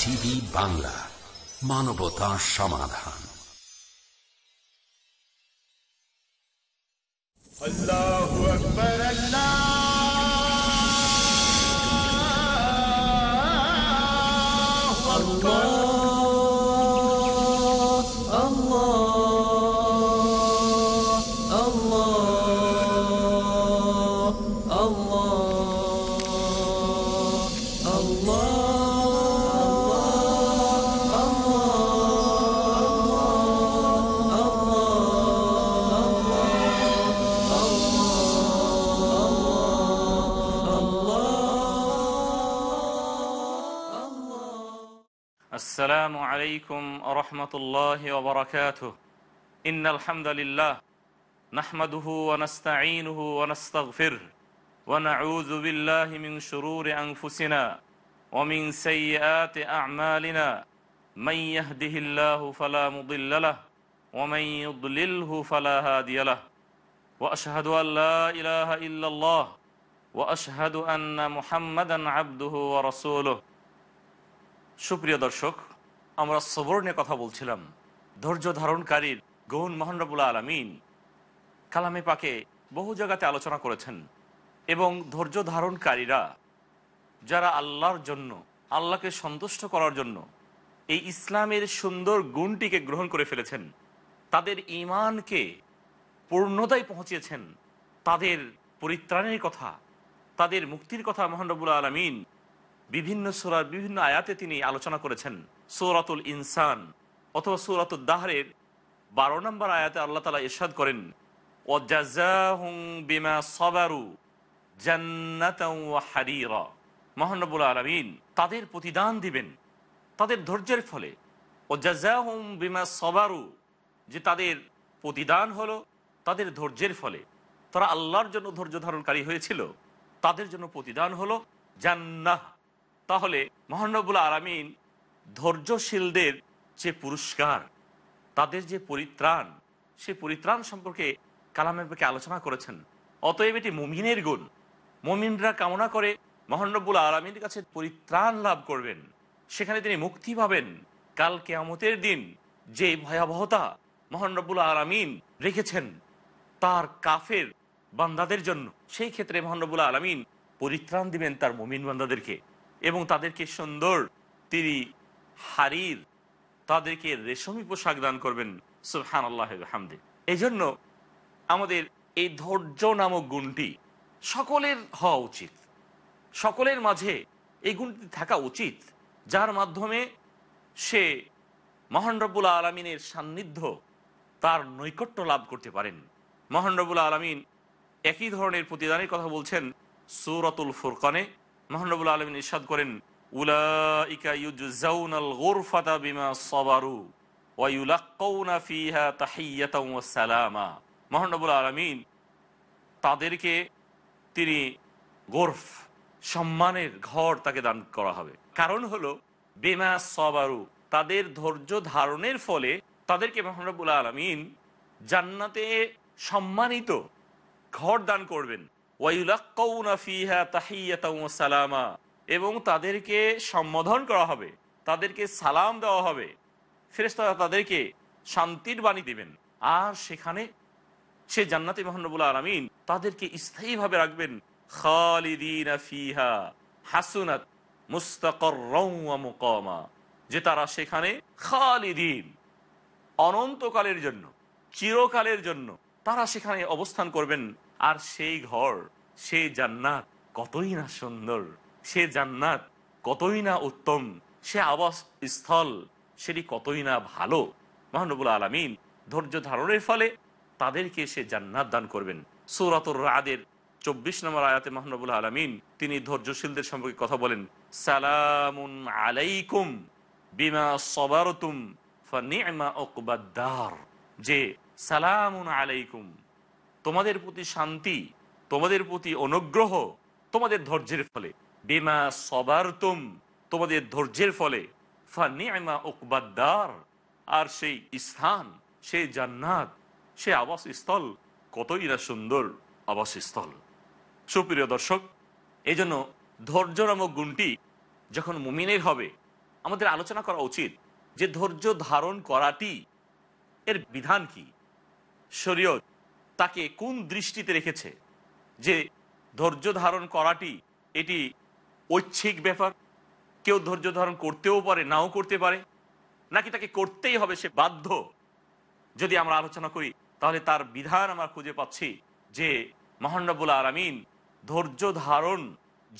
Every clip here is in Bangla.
টিভি বাংলা মানবতা সমাধান আল্লাহ عليكم ورحمة الله وبركاته إن الحمد لله نحمده ونستعينه ونستغفره ونعوذ بالله من شرور أنفسنا ومن سيئات أعمالنا من يهده الله فلا مضل له ومن يضلله فلا هادي له وأشهد أن لا إله إلا الله وأشهد أن محمدا عبده ورسوله সুপ্রিয় দর্শক আমরা সবর নিয়ে কথা বলছিলাম ধৈর্য ধারণকারীর গৌণ মোহানরবুল আলমিন কালামে পাকে বহু জায়গাতে আলোচনা করেছেন এবং ধৈর্য ধারণকারীরা যারা আল্লাহর জন্য আল্লাহকে সন্তুষ্ট করার জন্য এই ইসলামের সুন্দর গুণটিকে গ্রহণ করে ফেলেছেন তাদের ইমানকে পূর্ণতায় পৌঁছিয়েছেন তাদের পরিত্রাণের কথা তাদের মুক্তির কথা মোহানরবুল আলমিন বিভিন্ন সোরার বিভিন্ন আয়াতে তিনি আলোচনা করেছেন সুরাতুল ইনসান অথবা সুরাতুল দাহরের বারো নম্বর আয়াতে আল্লাহ তালা ইরশাদ করেন ও বিমা সবারু হারির মহানবুল আলমিন তাদের প্রতিদান দিবেন তাদের ধৈর্যের ফলে ও জাজাহুম বিমা সবারু যে তাদের প্রতিদান হলো তাদের ধৈর্যের ফলে তারা আল্লাহর জন্য ধৈর্য ধারণকারী হয়েছিল তাদের জন্য প্রতিদান হলো জান্নাহ তাহলে মহানবুল আলমিন ধৈর্যশীলদের যে পুরস্কার তাদের যে পরিত্রাণ সে পরিত্রাণ সম্পর্কে কালামের বুকে আলোচনা করেছেন অতএব এটি মুমিনের গুণ মুমিনরা কামনা করে মহানব্বুল আলমীর কাছে পরিত্রাণ লাভ করবেন সেখানে তিনি মুক্তি পাবেন কাল কেয়ামতের দিন যে ভয়াবহতা মহানবুল আলমিন রেখেছেন তার কাফের বান্দাদের জন্য সেই ক্ষেত্রে মহানবুল আলমিন পরিত্রাণ দিবেন তার মুমিন বান্দাদেরকে এবং তাদেরকে সুন্দর তিনি হারির তাদেরকে রেশমি পোশাক দান করবেন সুলহান আল্লাহ হামদে এই জন্য আমাদের এই ধৈর্য নামক গুণটি সকলের হওয়া উচিত সকলের মাঝে এই গুণটি থাকা উচিত যার মাধ্যমে সে মহানরবুল্লা আলমিনের সান্নিধ্য তার নৈকট্য লাভ করতে পারেন মহানরবুল্লা আলমিন একই ধরনের প্রতিদানের কথা বলছেন সুরতুল ফুরকানে মহানরবুল্লা আলমিন ইসাদ করেন উলাইকা ইউজাউনাল গুরফাতা বিমা সবারু ওয়াইউলাক্কাউনা ফিহা তাহিয়াতাম ওয়া সালামা মহানবুল আলমিন তাদেরকে তিনি গোরফ সম্মানের ঘর তাকে দান করা হবে কারণ হলো বেমা সবারু তাদের ধৈর্য ধারণের ফলে তাদেরকে মহানবুল আলমিন জান্নাতে সম্মানিত ঘর দান করবেন ওয়াইউলাক্কাউনা ফিহা তাহিয়াতাম ওয়া সালামা এবং তাদেরকে সম্বোধন করা হবে তাদেরকে সালাম দেওয়া হবে ফেরেস্তারা তাদেরকে শান্তির বাণী দিবেন আর সেখানে সে জান্নাতি মহানবুল আলমিন তাদেরকে স্থায়ীভাবে রাখবেন ফিহা হাসুনাত মুস্তাকমা যে তারা সেখানে খালিদিন অনন্তকালের জন্য চিরকালের জন্য তারা সেখানে অবস্থান করবেন আর সেই ঘর সেই জান্নাত কতই না সুন্দর সে জান্নাত কতই না উত্তম সে আবাসস্থল সেটি কতই না ভালো মহানবুল আলমিন ধৈর্য ধারণের ফলে তাদেরকে সে জান্নাত দান করবেন সৌরাতুর রাদের চব্বিশ নম্বর আয়াতে মহানবুল আলমিন তিনি ধৈর্যশীলদের সম্পর্কে কথা বলেন সালামুন আলাইকুম বিমা সবারতুম যে সালামুন আলাইকুম তোমাদের প্রতি শান্তি তোমাদের প্রতি অনুগ্রহ তোমাদের ধৈর্যের ফলে বিমা সবারতুম তোমাদের ধৈর্যের ফলে আর সেই স্থান সেই জান্নাত সে আবাসস্থল কতই না সুন্দর আবাসস্থল সুপ্রিয় দর্শক এই জন্য ধৈর্য নামক গুণটি যখন মুমিনের হবে আমাদের আলোচনা করা উচিত যে ধৈর্য ধারণ করাটি এর বিধান কি শরীয়ত তাকে কোন দৃষ্টিতে রেখেছে যে ধৈর্য ধারণ করাটি এটি ঐচ্ছিক ব্যাপার কেউ ধৈর্য ধারণ করতেও পারে নাও করতে পারে নাকি তাকে করতেই হবে সে বাধ্য যদি আমরা আলোচনা করি তাহলে তার বিধান আমরা খুঁজে পাচ্ছি যে মহানবুল আরামিন ধৈর্য ধারণ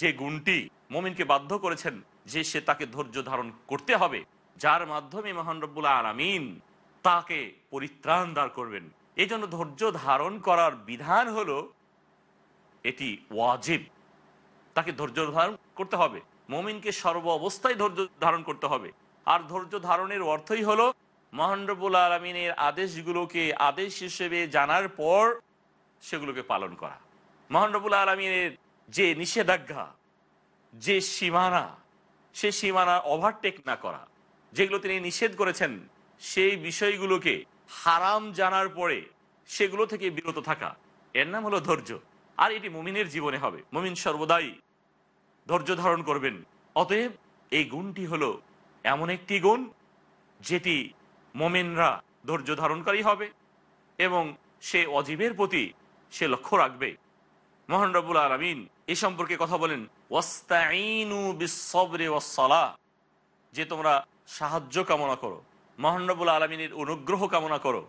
যে গুণটি মমিনকে বাধ্য করেছেন যে সে তাকে ধৈর্য ধারণ করতে হবে যার মাধ্যমে মহানরবুল্লা আরামিন তাকে পরিত্রাণ দাঁড় করবেন এই জন্য ধৈর্য ধারণ করার বিধান হলো এটি ওয়াজিব তাকে ধৈর্য ধারণ করতে হবে মমিনকে সর্ব অবস্থায় ধৈর্য ধারণ করতে হবে আর ধৈর্য ধারণের অর্থই হলো মহানরবুল আলমিনের আদেশগুলোকে আদেশ হিসেবে জানার পর সেগুলোকে পালন করা মহানরবুল আলমিনের যে নিষেধাজ্ঞা যে সীমানা সে সীমানা ওভারটেক না করা যেগুলো তিনি নিষেধ করেছেন সেই বিষয়গুলোকে হারাম জানার পরে সেগুলো থেকে বিরত থাকা এর নাম হলো ধৈর্য আর এটি মুমিনের জীবনে হবে মুমিন সর্বদাই ধৈর্য ধারণ করবেন অতএব এই গুণটি হলো এমন একটি গুণ যেটি মোমেনরা ধৈর্য ধারণকারী হবে এবং সে অজীবের প্রতি সে লক্ষ্য রাখবে মোহন রবুল আলমিন এ সম্পর্কে কথা বলেন যে তোমরা সাহায্য কামনা করো মোহন রবুল আলমিনের অনুগ্রহ কামনা করো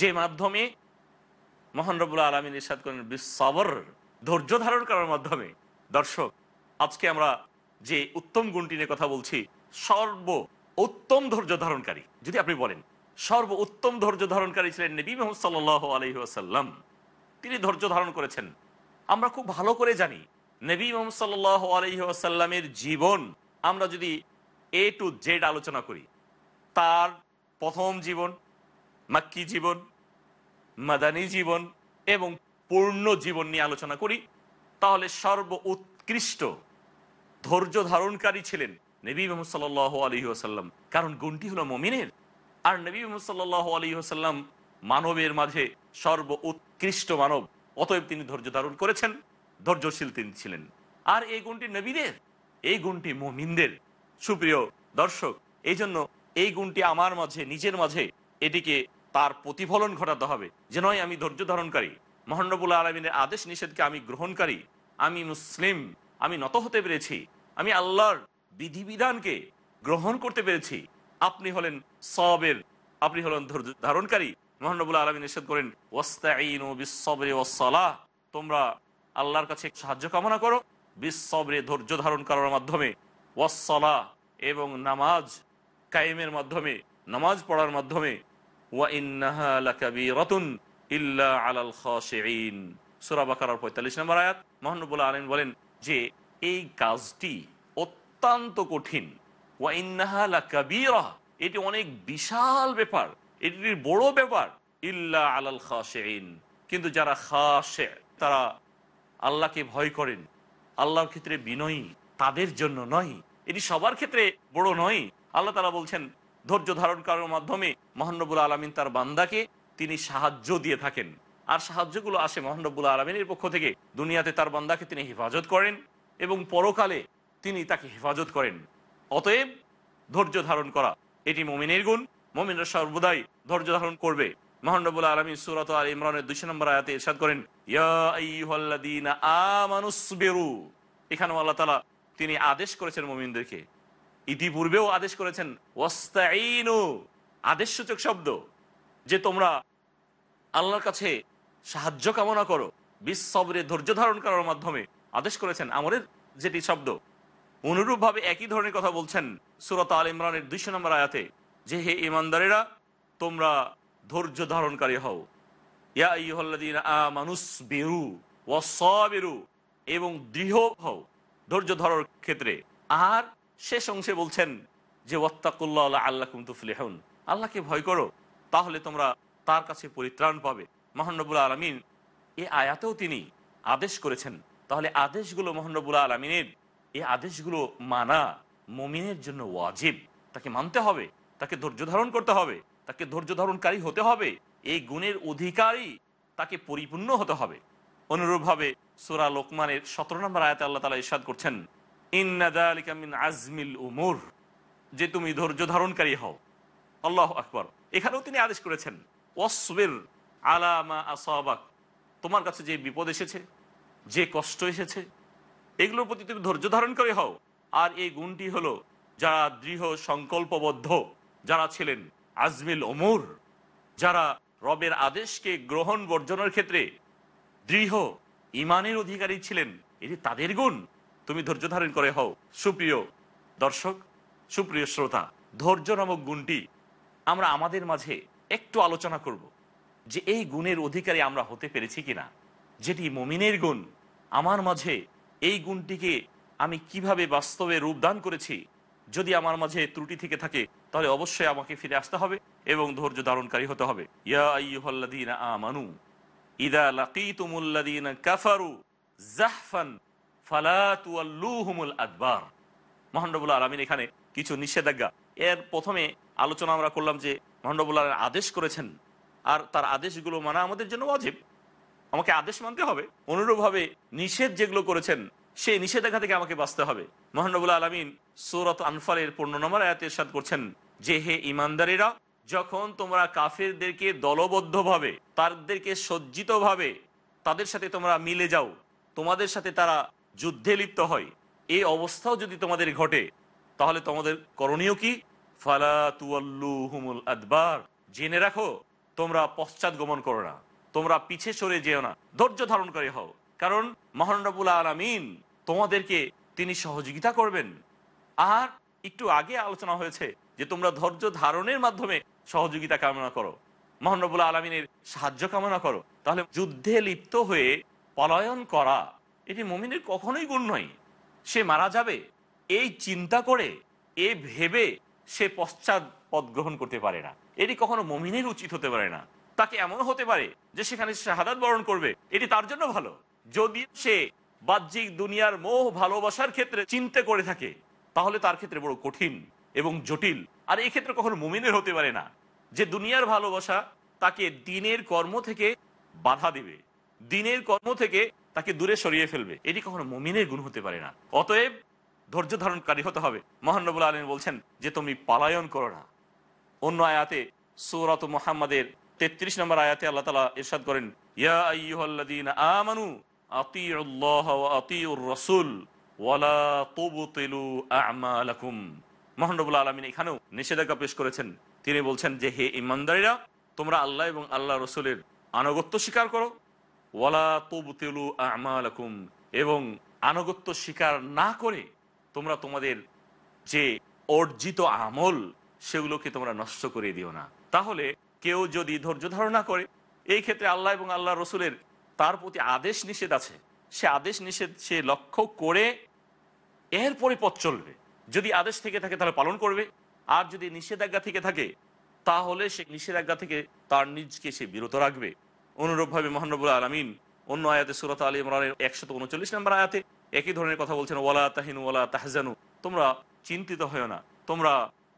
যে মাধ্যমে মহান রবুল্লা আলমী ইরশাদ করেন বিশ্বর ধৈর্য ধারণ করার মাধ্যমে দর্শক আজকে আমরা যে উত্তম গুণটি নিয়ে কথা বলছি সর্ব উত্তম ধৈর্য ধারণকারী যদি আপনি বলেন সর্ব উত্তম ধৈর্য ধারণকারী ছিলেন নবী মোহাম্মদ সাল্লাহ আলহিহাসাল্লাম তিনি ধৈর্য ধারণ করেছেন আমরা খুব ভালো করে জানি নবী মোহাম্মদ সাল্লাহ আলহিহাসাল্লামের জীবন আমরা যদি এ টু জেড আলোচনা করি তার প্রথম জীবন মাক্কি জীবন মাদানী জীবন এবং পূর্ণ জীবন নিয়ে আলোচনা করি তাহলে সর্ব উৎকৃষ্ট ধৈর্য ধারণকারী ছিলেন নবী মোহাম্মদ সাল আলী আসাল্লাম কারণ গুণটি হলো মমিনের আর নবী মোহাম্মদ সাল্লাহ আলী আসাল্লাম মানবের মাঝে সর্ব উৎকৃষ্ট মানব অতএব তিনি ধৈর্য ধারণ করেছেন ধৈর্যশীল তিনি ছিলেন আর এই গুণটি নবীদের এই গুণটি মমিনদের সুপ্রিয় দর্শক এই জন্য এই গুণটি আমার মাঝে নিজের মাঝে এটিকে তার প্রতিফলন ঘটাতে হবে যে নয় আমি ধৈর্য ধারণকারী মহানবুল্লা আলমিনের আদেশ নিষেধকে আমি গ্রহণকারী আমি মুসলিম আমি নত হতে পেরেছি আমি আল্লাহর বিধিবিধানকে গ্রহণ করতে পেরেছি আপনি হলেন সবের আপনি হলেন ধৈর্য ধারণকারী মহানবুল্লা আলমী নিষেধ করেন ওয়াস্তাইন ও বিশ্ববরে ওসলাহ তোমরা আল্লাহর কাছে সাহায্য কামনা করো বিশ্ববরে ধৈর্য ধারণ করার মাধ্যমে ওয়াসলাহ এবং নামাজ কায়েমের মাধ্যমে নামাজ পড়ার মাধ্যমে বলেন যে এই কাজটি অত্যন্ত কঠিন এটি অনেক বিশাল ব্যাপার বড় ব্যাপার কিন্তু যারা খাশে তারা আল্লাহকে ভয় করেন আল্লাহর ক্ষেত্রে বিনয়ী তাদের জন্য নয় এটি সবার ক্ষেত্রে বড় নয় আল্লাহ তারা বলছেন ধৈর্য ধারণ করার মাধ্যমে মহানবুল আলমিন তার বান্দাকে তিনি সাহায্য দিয়ে থাকেন আর সাহায্যগুলো আসে মহানবুল আলমিনের পক্ষ থেকে দুনিয়াতে তার বান্দাকে তিনি হেফাজত করেন এবং পরকালে তিনি তাকে হেফাজত করেন অতএব ধৈর্য ধারণ করা এটি মমিনের গুণ মমিনের সর্বদাই ধৈর্য ধারণ করবে মহানবুল আলমিন সুরত আল ইমরানের দুশো নম্বর আয়াতে ইরশাদ করেন এখানেও আল্লাহ তালা তিনি আদেশ করেছেন মমিনদেরকে ইতিপূর্বেও আদেশ করেছেন ওয়াস্তাইনু আদেশ সূচক শব্দ যে তোমরা আল্লাহর কাছে সাহায্য কামনা করো বিশ্বরে ধৈর্য ধারণ করার মাধ্যমে আদেশ করেছেন আমাদের যেটি শব্দ অনুরূপভাবে একই ধরনের কথা বলছেন সুরত আল ইমরানের দুইশো নম্বর আয়াতে যে হে ইমানদারেরা তোমরা ধৈর্য ধারণকারী হও মানুষ বেরু ও সবেরু এবং দৃঢ় হও ধৈর্য ধরার ক্ষেত্রে আর শেষ অংশে বলছেন যে ওত্তাকুল্লাহ আল্লাহ আল্লাহ কুমতুফলিহন আল্লাহকে ভয় করো তাহলে তোমরা তার কাছে পরিত্রাণ পাবে মহানবুল আলমিন এ আয়াতেও তিনি আদেশ করেছেন তাহলে আদেশগুলো মহানবুল আলমিনের এই আদেশগুলো মানা মমিনের জন্য ওয়াজিব তাকে মানতে হবে তাকে ধৈর্য ধারণ করতে হবে তাকে ধৈর্য ধারণকারী হতে হবে এই গুণের অধিকারী তাকে পরিপূর্ণ হতে হবে অনুরূপভাবে সুরা লোকমানের সতেরো নম্বর আয়াতে আল্লাহ তালা ইসাদ করছেন ইন্নাদালিকামিন আজমিল উমুর যে তুমি ধৈর্য ধারণকারী হও আল্লাহ আকবর এখানেও তিনি আদেশ করেছেন অসবের আলামা আসাবাক তোমার কাছে যে বিপদ এসেছে যে কষ্ট এসেছে এগুলোর প্রতি তুমি ধৈর্য ধারণ করে হও আর এই গুণটি হলো যারা দৃঢ় সংকল্পবদ্ধ যারা ছিলেন আজমিল ওমর যারা রবের আদেশকে গ্রহণ বর্জনের ক্ষেত্রে দৃঢ় ইমানের অধিকারী ছিলেন এটি তাদের গুণ তুমি ধৈর্য ধারণ করে হও সুপ্রিয় দর্শক সুপ্রিয় শ্রোতা ধৈর্য নামক গুণটি আমরা আমাদের মাঝে একটু আলোচনা করব যে এই গুণের অধিকারী আমরা হতে পেরেছি কিনা যেটি মমিনের গুণ আমার মাঝে এই গুণটিকে আমি কিভাবে বাস্তবে রূপদান করেছি যদি আমার মাঝে ত্রুটি থেকে থাকে তাহলে অবশ্যই আমাকে ফিরে আসতে হবে এবং ধৈর্য ধারণকারী হতে হবে ইয়া আমানু ইদা লাকিতুমুল্লাদিন কাফারু জাহফান ফালাতুয়াল্লুহুমুল আদবার মহানবুল্লাহ আলমিন এখানে কিছু নিষেধাজ্ঞা এর প্রথমে আলোচনা আমরা করলাম যে মহানবুল্লাহ আদেশ করেছেন আর তার আদেশগুলো মানা আমাদের জন্য অজীব আমাকে আদেশ মানতে হবে অনুরূপভাবে নিষেধ যেগুলো করেছেন সেই নিষেধাজ্ঞা থেকে আমাকে বাঁচতে হবে মহানবুল্লাহ আলমিন সৌরত আনফালের পূর্ণ নম্বর আয়াতের সাদ করছেন যে হে ইমানদারেরা যখন তোমরা কাফেরদেরকে দলবদ্ধভাবে তাদেরকে সজ্জিতভাবে তাদের সাথে তোমরা মিলে যাও তোমাদের সাথে তারা যুদ্ধে লিপ্ত হয় এই অবস্থাও যদি তোমাদের ঘটে তাহলে তোমাদের করণীয় কি আদবার জেনে রাখো তোমরা পশ্চাৎ গমন করো না তোমরা পিছে সরে যেও না ধৈর্য ধারণকারী হও কারণ মহানবুল আলামিন তোমাদেরকে তিনি সহযোগিতা করবেন আর একটু আগে আলোচনা হয়েছে যে তোমরা ধৈর্য ধারণের মাধ্যমে সহযোগিতা কামনা করো মহানবুল আলমিনের সাহায্য কামনা করো তাহলে যুদ্ধে লিপ্ত হয়ে পলায়ন করা এটি মমিনের কখনোই গুণ নয় সে মারা যাবে এই চিন্তা করে এ ভেবে সে পশ্চাৎ পদ গ্রহণ করতে পারে না এটি কখনো মমিনের উচিত হতে পারে না তাকে এমন হতে পারে যে সেখানে শাহাদ বরণ করবে এটি তার জন্য ভালো যদি সে বাহ্যিক দুনিয়ার মোহ ভালোবাসার ক্ষেত্রে চিন্তা করে থাকে তাহলে তার ক্ষেত্রে বড় কঠিন এবং জটিল আর এই ক্ষেত্রে কখনো মুমিনের হতে পারে না যে দুনিয়ার ভালোবাসা তাকে দিনের কর্ম থেকে বাধা দিবে দিনের কর্ম থেকে তাকে দূরে সরিয়ে ফেলবে এটি কখনো মমিনের গুণ হতে পারে না অতএব ধৈর্য ধারণকারী হতে হবে মহানবুল আলম বলছেন যে তুমি পালায়ন করো না অন্য আয়াতে সৌরত মোহাম্মদের তেত্রিশ নম্বর আয়াতে আল্লাহ তালা ইরশাদ করেন আমানু এখানেও নিষেধাজ্ঞা পেশ করেছেন তিনি বলছেন যে হে ইমানদারীরা তোমরা আল্লাহ এবং আল্লাহ রসুলের আনুগত্য স্বীকার করো তবুতেলু এবং আনুগত্য স্বীকার না করে তোমরা তোমাদের যে অর্জিত আমল সেগুলোকে তোমরা নষ্ট করে দিও না তাহলে কেউ যদি ধৈর্য ধারণা করে এই ক্ষেত্রে আল্লাহ এবং আল্লাহ রসুলের তার প্রতি আদেশ নিষেধ আছে সে আদেশ নিষেধ সে লক্ষ্য করে এরপরে পথ চলবে যদি আদেশ থেকে থাকে তাহলে পালন করবে আর যদি নিষেধাজ্ঞা থেকে থাকে তাহলে সে নিষেধাজ্ঞা থেকে তার নিজকে সে বিরত রাখবে অনুরূপভাবে মহানবুল আলমিন অন্য আয়াতে সুরত আলী ইমরানের একশত উনচল্লিশ নম্বর আয়াতে একই ধরনের কথা বলছেন ওলা তাহিন ওয়ালা তাহজানু তোমরা চিন্তিত হয়েও না তোমরা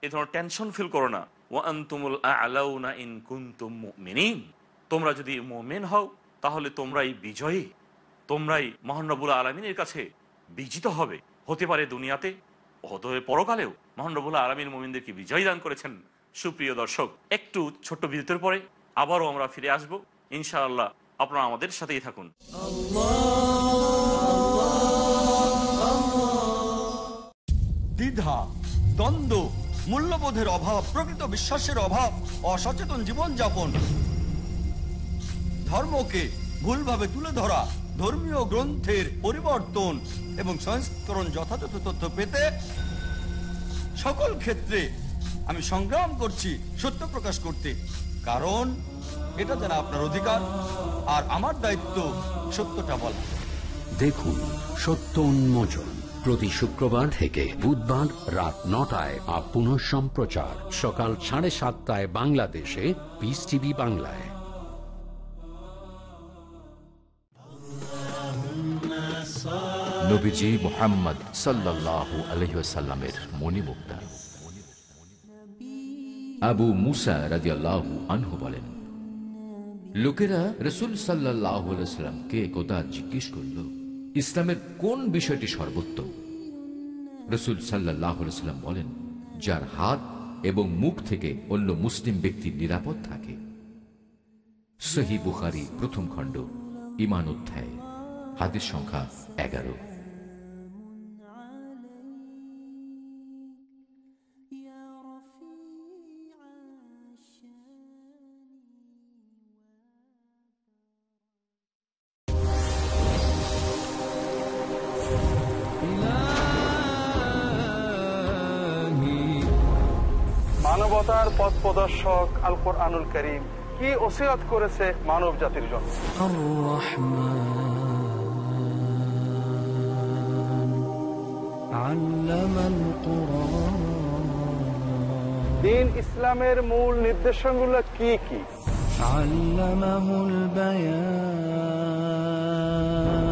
এ ধরনের টেনশন ফিল করো না ওয়ান্তুমুল আলাউনা ইন কুন্তুম মিনিন তোমরা যদি মোমেন হও তাহলে তোমরাই বিজয়ী তোমরাই মহানবুল আলমিনের কাছে বিজিত হবে হতে পারে দুনিয়াতে হতে পরকালেও মহানবুল আলমিন মোমিনদেরকে বিজয় দান করেছেন সুপ্রিয় দর্শক একটু ছোট্ট বিদ্যুতের পরে আবারও আমরা ফিরে আসবো ইনশাআল্লাহ আপনারা আমাদের সাথেই থাকুন দ্বিধা দ্বন্দ্ব মূল্যবোধের অভাব প্রকৃত বিশ্বাসের অভাব অসচেতন জীবনযাপন ধর্মকে ভুলভাবে তুলে ধরা ধর্মীয় গ্রন্থের পরিবর্তন এবং সংস্করণ যথাযথ তথ্য পেতে সকল ক্ষেত্রে আমি সংগ্রাম করছি সত্য প্রকাশ করতে কারণ এটা জানা আপনার অধিকার আর আমার দায়িত্ব সত্যটা বলা দেখুন সত্য উন্মোচন প্রতি শুক্রবার থেকে বুধবার রাত নটায় আর পুনঃ সম্প্রচার সকাল সাড়ে সাতটায় বাংলাদেশে পিস টিভি বাংলায় নবীজি মোহাম্মদ সাল্লাহু মণিমুক্তা আবু মুসা রাজিয়াল্লাহু আনহু বলেন লোকেরা রসুল সাল্লাহামকে একদা জিজ্ঞেস করল ইসলামের কোন বিষয়টি সর্বোত্তম রসুল সাল্লাহাম বলেন যার হাত এবং মুখ থেকে অন্য মুসলিম ব্যক্তি নিরাপদ থাকে সহি বুখারি প্রথম খণ্ড ইমান অধ্যায় হাতের সংখ্যা এগারো কোরআনুল করিম কি ওসিরাত করেছে মানব জাতির জন্য দিন ইসলামের মূল গুলো কি কি আল্লামাহুল বায়ান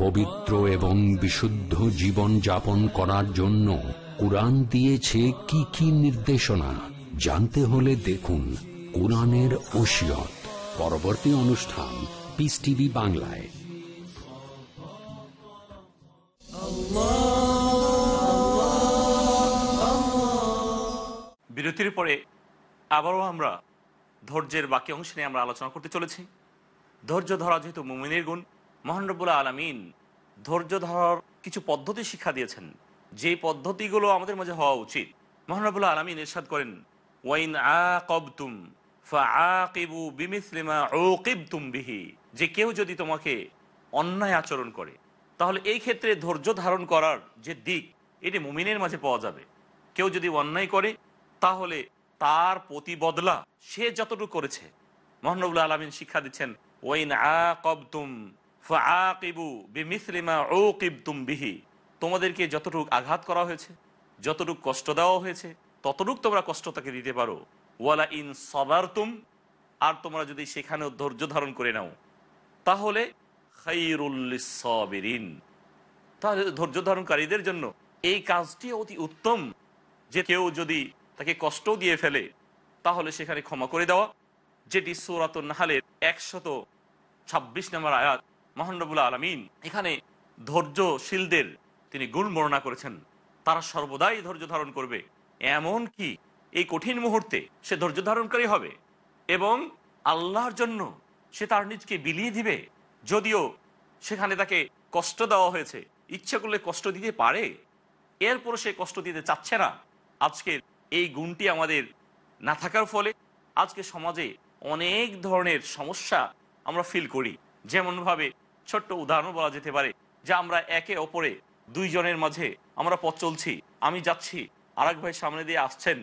পবিত্র এবং বিশুদ্ধ জীবন যাপন করার জন্য কোরআন দিয়েছে কি কি নির্দেশনা জানতে হলে দেখুন কোরআনের ওসিয়ত পরবর্তী অনুষ্ঠান পিস টিভি বাংলায় বিরতির পরে আবারও আমরা ধৈর্যের বাকি অংশ নিয়ে আমরা আলোচনা করতে চলেছি ধৈর্য ধরা যেহেতু মুমিনের গুণ মহানরবুল্লা আলমিন ধৈর্য ধরার কিছু পদ্ধতি শিক্ষা দিয়েছেন যে পদ্ধতিগুলো আমাদের মাঝে হওয়া উচিত মহানরবুল্লা আলমিন এরশাদ করেন ওয়াইন আ কবতুম ফিবু ও কিবতুম বিহি যে কেউ যদি তোমাকে অন্যায় আচরণ করে তাহলে এই ক্ষেত্রে ধৈর্য ধারণ করার যে দিক এটি মুমিনের মাঝে পাওয়া যাবে কেউ যদি অন্যায় করে তাহলে তার প্রতি বদলা সে যতটুকু করেছে মহানবুল্লা আলমিন শিক্ষা দিচ্ছেন ও বিহি তোমাদেরকে যতটুক আঘাত করা হয়েছে যতটুক কষ্ট দেওয়া হয়েছে ততটুক তোমরা কষ্ট তাকে দিতে পারো ওয়ালা ইন তুম আর তোমরা যদি সেখানেও ধৈর্য ধারণ করে নাও তাহলে তাহলে ধৈর্য ধারণকারীদের জন্য এই কাজটি অতি উত্তম যে কেউ যদি তাকে কষ্ট দিয়ে ফেলে তাহলে সেখানে ক্ষমা করে দেওয়া যেটি সৌরাত নাহালের একশত ছাব্বিশ নম্বর আয়াত মহানবুল আলমিন এখানে ধৈর্যশীলদের তিনি গুণ বর্ণনা করেছেন তারা সর্বদাই ধৈর্য ধারণ করবে এমন কি এই কঠিন মুহূর্তে সে ধৈর্য ধারণকারী হবে এবং আল্লাহর জন্য সে তার নিজকে বিলিয়ে দিবে যদিও সেখানে তাকে কষ্ট দেওয়া হয়েছে ইচ্ছা করলে কষ্ট দিতে পারে এরপরও সে কষ্ট দিতে চাচ্ছে না আজকের এই গুণটি আমাদের না থাকার ফলে আজকে সমাজে অনেক ধরনের সমস্যা আমরা ফিল করি যেমনভাবে ছোট্ট উদাহরণ বলা যেতে পারে যে আমরা একে অপরে দুইজনের মাঝে আমরা পথ চলছি আমি যাচ্ছি আর এক ভাই সামনে দিয়ে আসছেন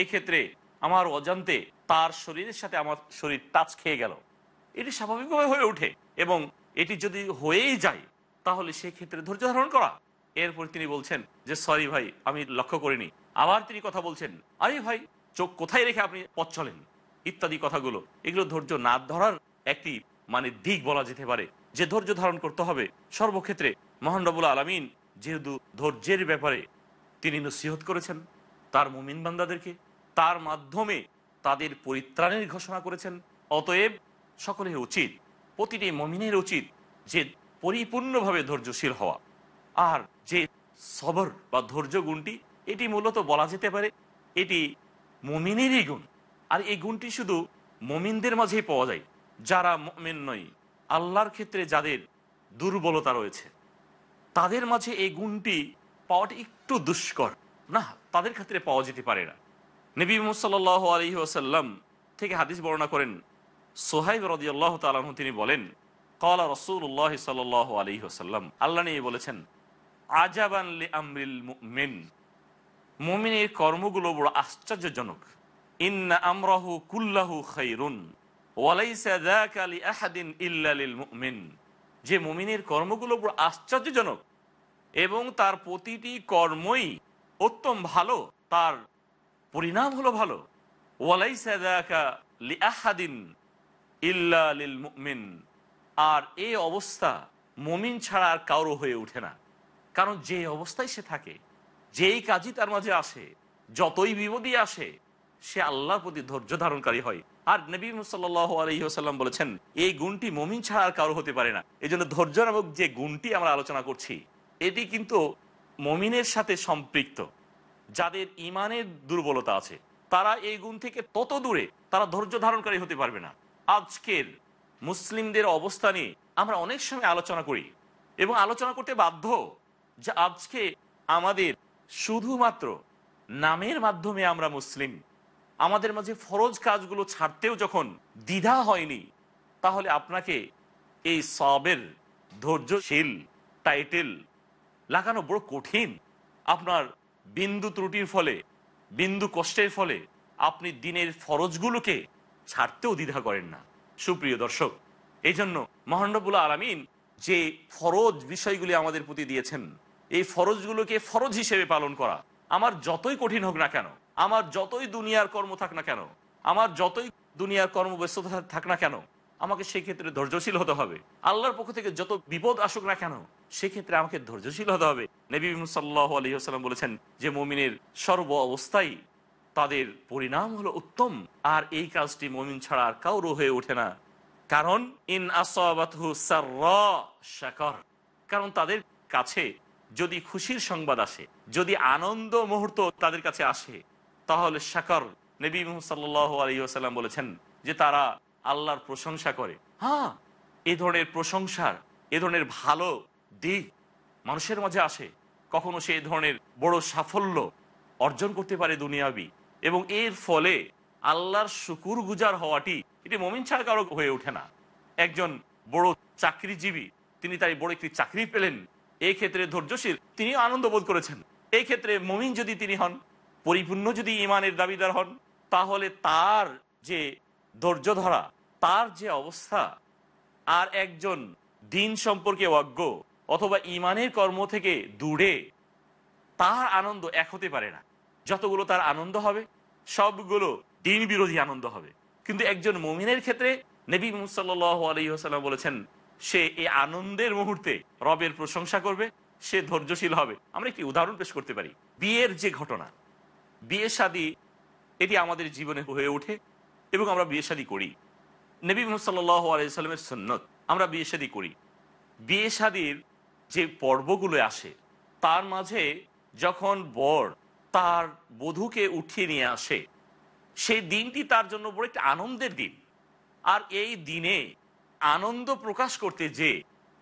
এই ক্ষেত্রে আমার অজান্তে তার শরীরের সাথে আমার শরীর টাচ খেয়ে গেল এটি স্বাভাবিকভাবে হয়ে ওঠে এবং এটি যদি হয়েই যায় তাহলে সেক্ষেত্রে ধৈর্য ধারণ করা এরপর তিনি বলছেন যে সরি ভাই আমি লক্ষ্য করিনি আবার তিনি কথা বলছেন আরে ভাই চোখ কোথায় রেখে আপনি পথ চলেন ইত্যাদি কথাগুলো এগুলো ধৈর্য না ধরার একটি মানে দিক বলা যেতে পারে যে ধৈর্য ধারণ করতে হবে সর্বক্ষেত্রে মহানরবুল আলমিন যেহেতু ধৈর্যের ব্যাপারে তিনি নসিহত করেছেন তার মুমিন বান্দাদেরকে তার মাধ্যমে তাদের পরিত্রাণের ঘোষণা করেছেন অতএব সকলে উচিত প্রতিটি মমিনের উচিত যে পরিপূর্ণভাবে ধৈর্যশীল হওয়া আর যে সবর বা ধৈর্য গুণটি এটি মূলত বলা যেতে পারে এটি মমিনেরই গুণ আর এই গুণটি শুধু মমিনদের মাঝেই পাওয়া যায় যারা মমিন নয় আল্লাহর ক্ষেত্রে যাদের দুর্বলতা রয়েছে তাদের মাঝে এই গুণটি পাওয়াটা একটু দুষ্কর না তাদের ক্ষেত্রে পাওয়া যেতে পারে না নবী মোসাল আলী ওসাল্লাম থেকে হাদিস বর্ণনা করেন সোহাইব আল্লাহ তালু তিনি বলেন কলা রসুল্লাহ সাল আলী ওসাল্লাম আল্লাহ নিয়ে বলেছেন আজাবান আমরিল মেন মমিনের কর্মগুলো বড় আশ্চর্যজনক কুল্লাহু যে মুমিনের কর্মগুলো বড় আশ্চর্যজনক এবং তার প্রতিটি কর্মই উত্তম ভালো তার পরিণাম হলো ভালো আর এই অবস্থা মুমিন ছাড়া আর কারো হয়ে ওঠে না কারণ যে অবস্থায় সে থাকে যেই কাজই তার মাঝে আসে যতই বিপদই আসে সে আল্লাহর প্রতি ধৈর্য ধারণকারী হয় আর নবী সাল্লাম বলেছেন এই গুণটি মমিন ছাড়া আর কারো হতে পারে না এই জন্য ধৈর্য নামক যে গুণটি আমরা আলোচনা করছি এটি কিন্তু মমিনের সাথে সম্পৃক্ত যাদের ইমানের দুর্বলতা আছে তারা এই গুণ থেকে তত দূরে তারা ধৈর্য ধারণকারী হতে পারবে না আজকের মুসলিমদের অবস্থা নিয়ে আমরা অনেক সময় আলোচনা করি এবং আলোচনা করতে বাধ্য যে আজকে আমাদের শুধুমাত্র নামের মাধ্যমে আমরা মুসলিম আমাদের মাঝে ফরজ কাজগুলো ছাড়তেও যখন দ্বিধা হয়নি তাহলে আপনাকে এই সবের ধৈর্যশীল টাইটেল লাগানো বড় কঠিন আপনার বিন্দু ত্রুটির ফলে বিন্দু কষ্টের ফলে আপনি দিনের ফরজগুলোকে ছাড়তেও দ্বিধা করেন না সুপ্রিয় দর্শক এই জন্য মহানবুল্লা আলমিন যে ফরজ বিষয়গুলি আমাদের প্রতি দিয়েছেন এই ফরজগুলোকে ফরজ হিসেবে পালন করা আমার যতই কঠিন হোক না কেন আমার যতই দুনিয়ার কর্ম থাক না কেন আমার যতই দুনিয়ার কর্মব্যস্ততা থাক না কেন আমাকে সেই ক্ষেত্রে ধৈর্যশীল হতে হবে আল্লাহর পক্ষ থেকে যত বিপদ আসুক না কেন সেক্ষেত্রে আমাকে ধৈর্যশীল হতে হবে নবী সাল্লাহ আলহিহাস্লাম বলেছেন যে মমিনের সর্ব অবস্থায় তাদের পরিণাম হলো উত্তম আর এই কাজটি মমিন ছাড়া আর কারো হয়ে ওঠে না কারণ ইন শাকর কারণ তাদের কাছে যদি খুশির সংবাদ আসে যদি আনন্দ মুহূর্ত তাদের কাছে আসে তাহলে শাকর নবী সাল্লাহ আলী বলেছেন যে তারা আল্লাহর প্রশংসা করে হ্যাঁ এ ধরনের প্রশংসার এ ধরনের ভালো দিক মানুষের মাঝে আসে কখনো সে ধরনের বড় সাফল্য অর্জন করতে পারে দুনিয়াবি এবং এর ফলে আল্লাহর শুকুর গুজার হওয়াটি এটি মমিন ছাড়া কারক হয়ে ওঠে না একজন বড় চাকরিজীবী তিনি তাই বড় একটি চাকরি পেলেন এই ক্ষেত্রে ধৈর্যশীল তিনি আনন্দ বোধ করেছেন এই ক্ষেত্রে মমিন যদি তিনি হন পরিপূর্ণ যদি ইমানের দাবিদার হন তাহলে তার যে ধৈর্য ধরা তার যে অবস্থা আর একজন দিন সম্পর্কে অজ্ঞ অথবা ইমানের কর্ম থেকে দূরে তার আনন্দ এক হতে পারে না যতগুলো তার আনন্দ হবে সবগুলো দিন বিরোধী আনন্দ হবে কিন্তু একজন মমিনের ক্ষেত্রে নবী মুসাল্ল আলহিহাসাল্লাম বলেছেন সে এই আনন্দের মুহূর্তে রবের প্রশংসা করবে সে ধৈর্যশীল হবে আমরা একটি উদাহরণ পেশ করতে পারি বিয়ের যে ঘটনা বিয়ে শাদি এটি আমাদের জীবনে হয়ে ওঠে এবং আমরা বিয়ে শাদি করি নবী মোহাম্মদ আলাইসাল্লামের সন্ন্যত আমরা বিয়ে শাদি করি বিয়ে শাদির যে পর্বগুলো আসে তার মাঝে যখন বর তার বধূকে উঠিয়ে নিয়ে আসে সেই দিনটি তার জন্য বড় একটি আনন্দের দিন আর এই দিনে আনন্দ প্রকাশ করতে যে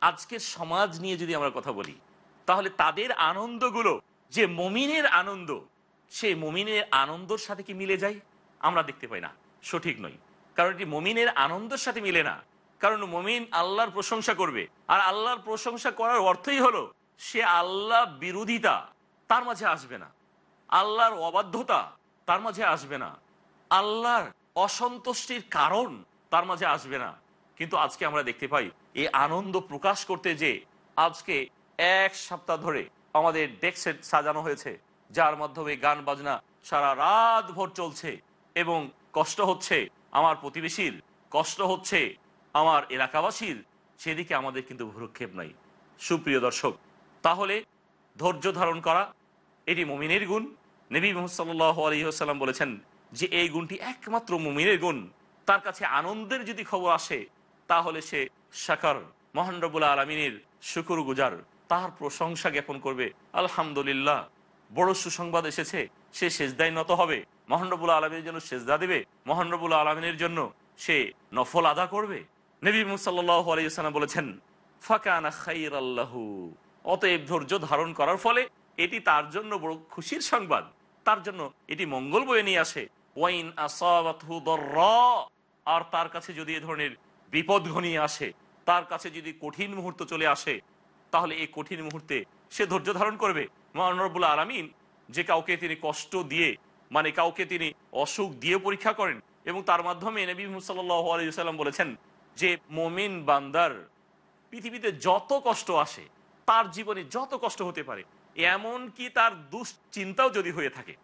আজকের সমাজ নিয়ে যদি আমরা কথা বলি তাহলে তাদের আনন্দগুলো যে মমিনের আনন্দ সে মুমিনের আনন্দর সাথে কি মিলে যায় আমরা দেখতে পাই না সঠিক নই কারণ এটি মমিনের আনন্দের সাথে মিলে না কারণ মমিন আল্লাহর প্রশংসা করবে আর আল্লাহর প্রশংসা করার অর্থই হলো সে আল্লাহ বিরোধিতা তার মাঝে আসবে না আল্লাহর অবাধ্যতা তার মাঝে আসবে না আল্লাহর অসন্তুষ্টির কারণ তার মাঝে আসবে না কিন্তু আজকে আমরা দেখতে পাই এই আনন্দ প্রকাশ করতে যে আজকে এক সপ্তাহ ধরে আমাদের ডেস্কের সাজানো হয়েছে যার মাধ্যমে গান বাজনা সারা রাত ভোর চলছে এবং কষ্ট হচ্ছে আমার প্রতিবেশীর কষ্ট হচ্ছে আমার এলাকাবাসীর সেদিকে আমাদের কিন্তু ভ্রুক্ষেপ নাই সুপ্রিয় দর্শক তাহলে ধৈর্য ধারণ করা এটি মুমিনের গুণ নবী মোহাম্মদ বলেছেন যে এই গুণটি একমাত্র মুমিনের গুণ তার কাছে আনন্দের যদি খবর আসে তাহলে সে সাকার মহানরবুল আলমিনের শুকুর গুজার তার প্রশংসা জ্ঞাপন করবে আলহামদুলিল্লাহ বড় সুসংবাদ এসেছে সে সেজদায় নত হবে মহানরবুল আলমের জন্য সেজদা দেবে মহানরবুল আলমিনের জন্য সে নফল আদা করবে নবী মুসাল্লাহ বলেছেন আল্লাহু অতএব ধৈর্য ধারণ করার ফলে এটি তার জন্য বড় খুশির সংবাদ তার জন্য এটি মঙ্গল বয়ে নিয়ে আসে ওয়াইন আর তার কাছে যদি এ ধরনের বিপদ ঘনিয়ে আসে তার কাছে যদি কঠিন মুহূর্ত চলে আসে তাহলে এই কঠিন মুহূর্তে সে ধৈর্য ধারণ করবে মহানবুল আলমিন যে কাউকে তিনি কষ্ট দিয়ে মানে কাউকে তিনি অসুখ দিয়ে পরীক্ষা করেন এবং তার মাধ্যমে নবী মুসাল্লাম বলেছেন যে মোমিন বান্দার পৃথিবীতে যত কষ্ট আসে তার জীবনে যত কষ্ট হতে পারে এমন কি তার দুশ্চিন্তাও যদি হয়ে থাকে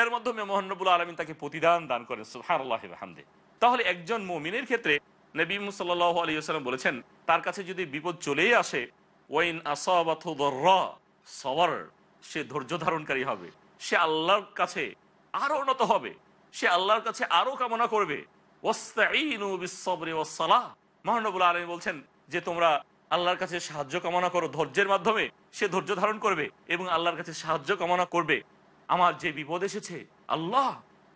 এর মাধ্যমে মোহানবুল আলমিন তাকে প্রতিদান দান করেন সুহানহামদে তাহলে একজন মোমিনের ক্ষেত্রে নবী আলী আলিয়াল্লাম বলেছেন তার কাছে যদি বিপদ চলেই আসে ওয়াইন আসা সবর সে ধৈর্য ধারণকারী হবে সে আল্লাহর কাছে আরো উন্নত হবে সে আল্লাহর কাছে আরো কামনা করবে মহানবুল বলছেন যে তোমরা আল্লাহর কাছে সাহায্য কামনা করো ধৈর্যের মাধ্যমে সে ধৈর্য ধারণ করবে এবং আল্লাহর কাছে সাহায্য কামনা করবে আমার যে বিপদ এসেছে আল্লাহ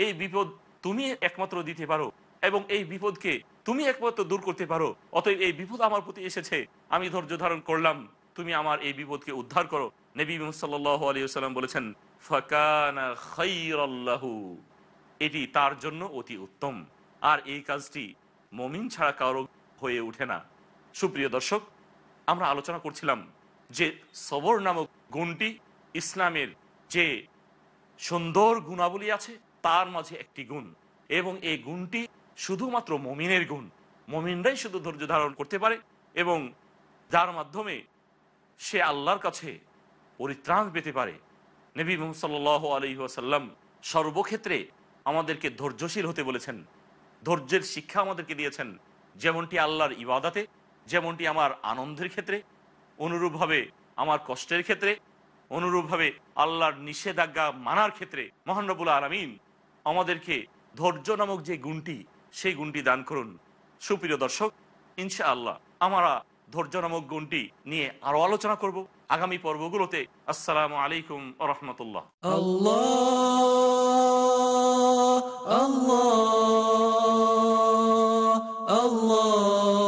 এই বিপদ তুমি একমাত্র দিতে পারো এবং এই বিপদকে তুমি একমাত্র দূর করতে পারো অতএব এই বিপদ আমার প্রতি এসেছে আমি ধৈর্য ধারণ করলাম তুমি আমার এই বিপদকে উদ্ধার করো নবী সাল্লাহ আলী সাল্লাম বলেছেন ফকানা খৈরাল্লাহু এটি তার জন্য অতি উত্তম আর এই কাজটি মমিন ছাড়া কারো হয়ে ওঠে না সুপ্রিয় দর্শক আমরা আলোচনা করছিলাম যে সবর নামক গুণটি ইসলামের যে সুন্দর গুণাবলী আছে তার মাঝে একটি গুণ এবং এই গুণটি শুধুমাত্র মমিনের গুণ মমিনরাই শুধু ধৈর্য ধারণ করতে পারে এবং যার মাধ্যমে সে আল্লাহর কাছে পরিত্রাণ পেতে পারে নবী মোহাম্মদ আলী ওসাল্লাম সর্বক্ষেত্রে আমাদেরকে ধৈর্যশীল হতে বলেছেন ধৈর্যের শিক্ষা আমাদেরকে দিয়েছেন যেমনটি আল্লাহর ইবাদাতে যেমনটি আমার আনন্দের ক্ষেত্রে অনুরূপভাবে আমার কষ্টের ক্ষেত্রে অনুরূপভাবে আল্লাহর নিষেধাজ্ঞা মানার ক্ষেত্রে মহানবুল আলমিন আমাদেরকে ধৈর্য নামক যে গুণটি সেই গুণটি দান করুন সুপ্রিয় দর্শক ইনশা আল্লাহ আমরা ধৈর্য নামক গুণটি নিয়ে আরও আলোচনা করব আগামী পর্বগুলোতে আসসালামু আলাইকুম রহমতুল্লাহ আল্লাহ আল্লাহ আল্লাহ